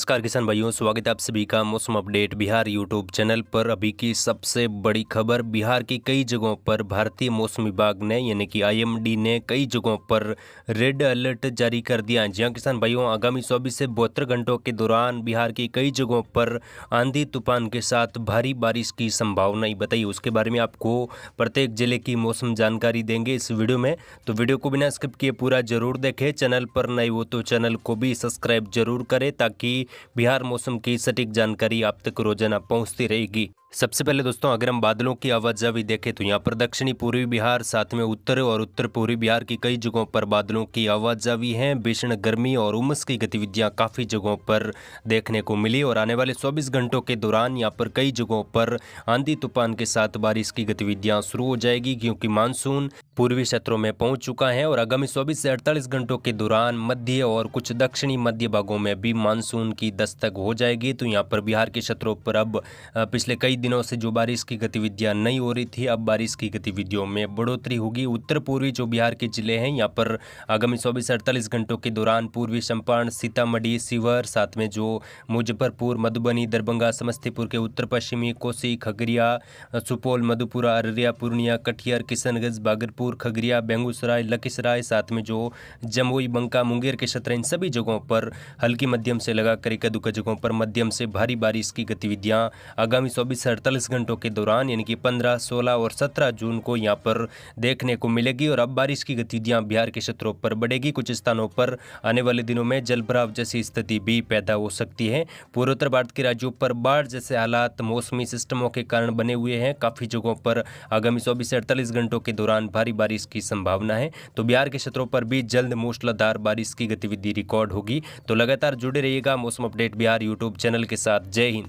नमस्कार किसान भाइयों स्वागत है आप सभी का मौसम अपडेट बिहार यूट्यूब चैनल पर अभी की सबसे बड़ी खबर बिहार की कई जगहों पर भारतीय मौसम विभाग ने यानी कि आईएमडी ने कई जगहों पर रेड अलर्ट जारी कर दिया जी हाँ किसान भाइयों आगामी चौबीस से बहत्तर घंटों के दौरान बिहार की कई जगहों पर आंधी तूफान के साथ भारी बारिश की संभावना बताई उसके बारे में आपको प्रत्येक जिले की मौसम जानकारी देंगे इस वीडियो में तो वीडियो को बिना स्किप किए पूरा जरूर देखें चैनल पर नए हो तो चैनल को भी सब्सक्राइब जरूर करें ताकि बिहार मौसम की सटीक जानकारी आप तक रोजाना पहुँचती रहेगी सबसे पहले दोस्तों अगर हम बादलों की आवाजावी देखें तो यहाँ पर दक्षिणी पूर्वी बिहार साथ में उत्तर और उत्तर पूर्वी बिहार की कई जगहों पर बादलों की आवाजावी है भीषण गर्मी और उमस की गतिविधियाँ काफ़ी जगहों पर देखने को मिली और आने वाले 24 घंटों के दौरान यहाँ पर कई जगहों पर आंधी तूफान के साथ बारिश की गतिविधियाँ शुरू हो जाएगी क्योंकि मानसून पूर्वी क्षेत्रों में पहुंच चुका है और आगामी चौबीस से अड़तालीस घंटों के दौरान मध्य और कुछ दक्षिणी मध्य भागों में भी मानसून की दस्तक हो जाएगी तो यहाँ पर बिहार के क्षेत्रों पर अब पिछले कई दिनों से जो बारिश की गतिविधियां नहीं हो रही थी अब बारिश की गतिविधियों में बढ़ोतरी होगी उत्तर पूर्वी जो बिहार के जिले हैं यहाँ पर आगामी चौबीस अड़तालीस घंटों के दौरान पूर्वी चंपारण सीतामढ़ी शिवहर साथ में जो मुजफ्फरपुर मधुबनी दरभंगा समस्तीपुर के उत्तर पश्चिमी कोसी खगड़िया सुपौल मधुपुरा अररिया पूर्णिया कटिहार किशनगंज बागरपुर खगड़िया बेगूसराय लखीसराय साथ में जो जमुई बंका मुंगेर के क्षेत्र इन सभी जगहों पर हल्की मध्यम से लगाकर एक जगहों पर मध्यम से भारी बारिश की गतिविधियां आगामी चौबीस अड़तालीस घंटों के दौरान यानी कि 15, 16 और 17 जून को यहाँ पर देखने को मिलेगी और अब बारिश की गतिविधियाँ बिहार के क्षेत्रों पर बढ़ेगी कुछ स्थानों पर आने वाले दिनों में जलभराव जैसी स्थिति भी पैदा हो सकती है पूर्वोत्तर भारत के राज्यों पर बाढ़ जैसे हालात मौसमी सिस्टमों के कारण बने हुए हैं काफ़ी जगहों पर आगामी चौबीस से अड़तालीस घंटों के दौरान भारी बारिश की संभावना है तो बिहार के क्षेत्रों पर भी जल्द मूसलाधार बारिश की गतिविधि रिकॉर्ड होगी तो लगातार जुड़े रहिएगा मौसम अपडेट बिहार यूट्यूब चैनल के साथ जय हिंद